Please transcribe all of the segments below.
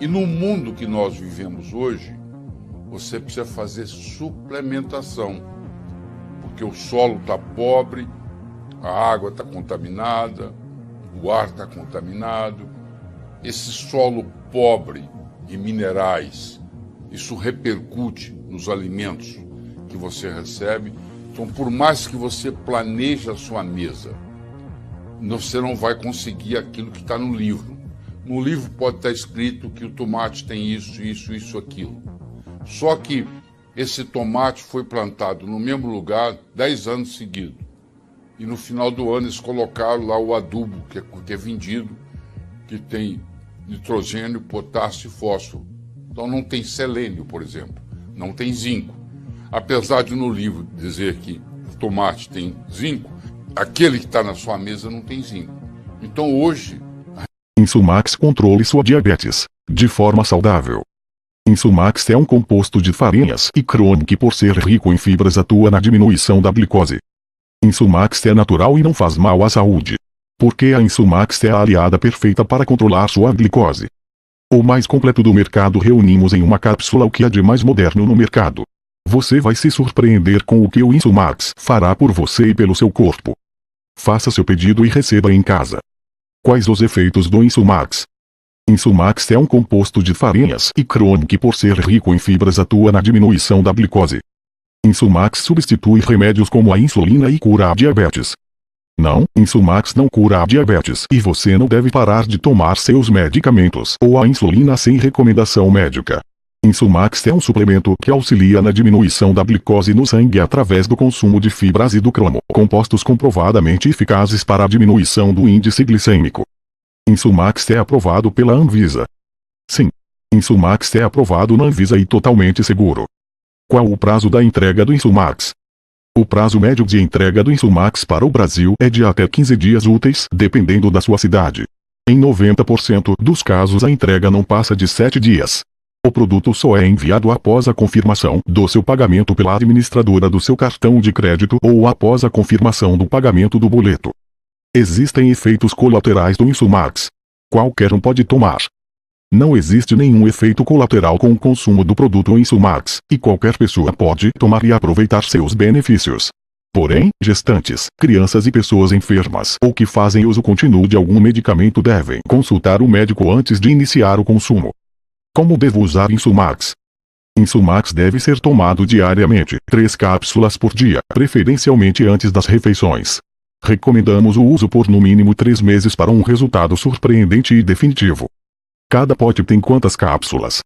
E no mundo que nós vivemos hoje, você precisa fazer suplementação, porque o solo está pobre, a água está contaminada, o ar está contaminado. Esse solo pobre de minerais, isso repercute nos alimentos que você recebe. Então, por mais que você planeje a sua mesa, você não vai conseguir aquilo que está no livro no livro pode estar escrito que o tomate tem isso, isso, isso, aquilo. Só que esse tomate foi plantado no mesmo lugar 10 anos seguidos. E no final do ano eles colocaram lá o adubo, que é, que é vendido, que tem nitrogênio, potássio e fósforo. Então não tem selênio, por exemplo, não tem zinco. Apesar de no livro dizer que o tomate tem zinco, aquele que está na sua mesa não tem zinco. Então hoje InsuMax controle sua diabetes, de forma saudável. InsuMax é um composto de farinhas e crônico que por ser rico em fibras atua na diminuição da glicose. InsuMax é natural e não faz mal à saúde. Porque a InsuMax é a aliada perfeita para controlar sua glicose. O mais completo do mercado reunimos em uma cápsula o que há é de mais moderno no mercado. Você vai se surpreender com o que o InsuMax fará por você e pelo seu corpo. Faça seu pedido e receba em casa. Quais os efeitos do Insulmax? Insulmax é um composto de farinhas e cromo que por ser rico em fibras atua na diminuição da glicose. Insulmax substitui remédios como a insulina e cura a diabetes. Não, Insulmax não cura a diabetes e você não deve parar de tomar seus medicamentos ou a insulina sem recomendação médica. Insulmax é um suplemento que auxilia na diminuição da glicose no sangue através do consumo de fibras e do cromo, compostos comprovadamente eficazes para a diminuição do índice glicêmico. Insulmax é aprovado pela Anvisa. Sim. Insulmax é aprovado na Anvisa e totalmente seguro. Qual o prazo da entrega do Insulmax? O prazo médio de entrega do Insulmax para o Brasil é de até 15 dias úteis, dependendo da sua cidade. Em 90% dos casos a entrega não passa de 7 dias. O produto só é enviado após a confirmação do seu pagamento pela administradora do seu cartão de crédito ou após a confirmação do pagamento do boleto. Existem efeitos colaterais do Insumax. Qualquer um pode tomar. Não existe nenhum efeito colateral com o consumo do produto Insumax, e qualquer pessoa pode tomar e aproveitar seus benefícios. Porém, gestantes, crianças e pessoas enfermas ou que fazem uso contínuo de algum medicamento devem consultar o médico antes de iniciar o consumo. Como devo usar Insulmax? Insulmax deve ser tomado diariamente, 3 cápsulas por dia, preferencialmente antes das refeições. Recomendamos o uso por no mínimo 3 meses para um resultado surpreendente e definitivo. Cada pote tem quantas cápsulas?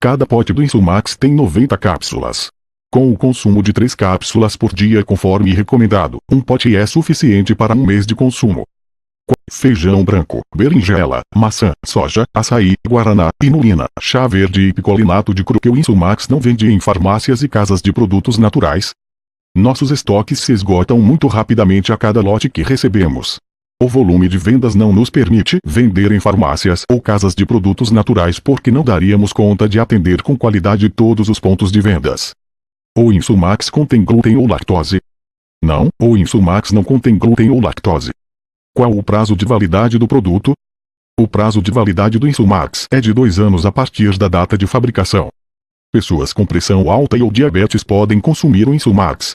Cada pote do Insulmax tem 90 cápsulas. Com o consumo de 3 cápsulas por dia conforme recomendado, um pote é suficiente para um mês de consumo feijão branco, berinjela, maçã, soja, açaí, guaraná, inulina, chá verde e picolinato de cru que o Insumax não vende em farmácias e casas de produtos naturais. Nossos estoques se esgotam muito rapidamente a cada lote que recebemos. O volume de vendas não nos permite vender em farmácias ou casas de produtos naturais porque não daríamos conta de atender com qualidade todos os pontos de vendas. O Insumax contém glúten ou lactose? Não, o Insumax não contém glúten ou lactose. Qual o prazo de validade do produto? O prazo de validade do Insulmax é de dois anos a partir da data de fabricação. Pessoas com pressão alta e ou diabetes podem consumir o Insulmax.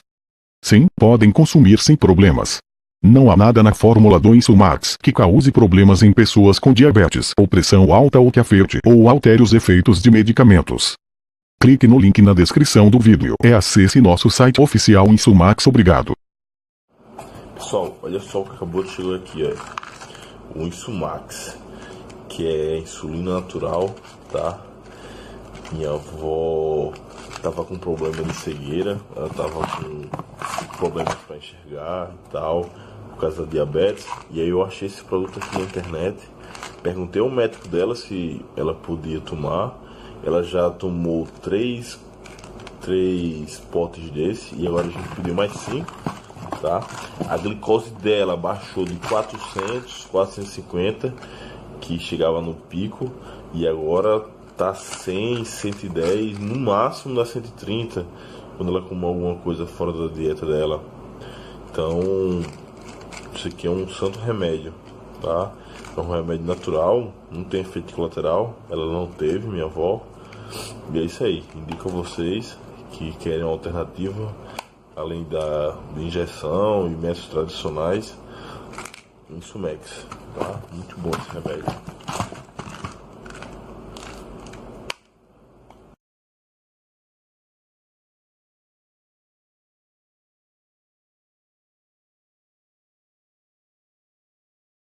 Sim, podem consumir sem problemas. Não há nada na fórmula do Insulmax que cause problemas em pessoas com diabetes ou pressão alta ou que afete ou altere os efeitos de medicamentos. Clique no link na descrição do vídeo e é acesse nosso site oficial Insulmax. Obrigado. Olha só o que acabou de chegar aqui, ó. O Insumax, que é insulina natural, tá? Minha avó tava com problema de cegueira, ela tava com problemas para enxergar e tal, por causa da diabetes. E aí eu achei esse produto aqui na internet. Perguntei ao médico dela se ela podia tomar. Ela já tomou três, três potes desse e agora a gente pediu mais cinco tá? A glicose dela baixou de 400, 450, que chegava no pico, e agora tá 100, 110, no máximo dá 130 quando ela comer alguma coisa fora da dieta dela. Então, isso aqui é um santo remédio, tá? É um remédio natural, não tem efeito colateral, ela não teve, minha avó. E é isso aí, indico a vocês que querem uma alternativa além da injeção e métodos tradicionais, Insumex, tá? Muito bom esse remédio.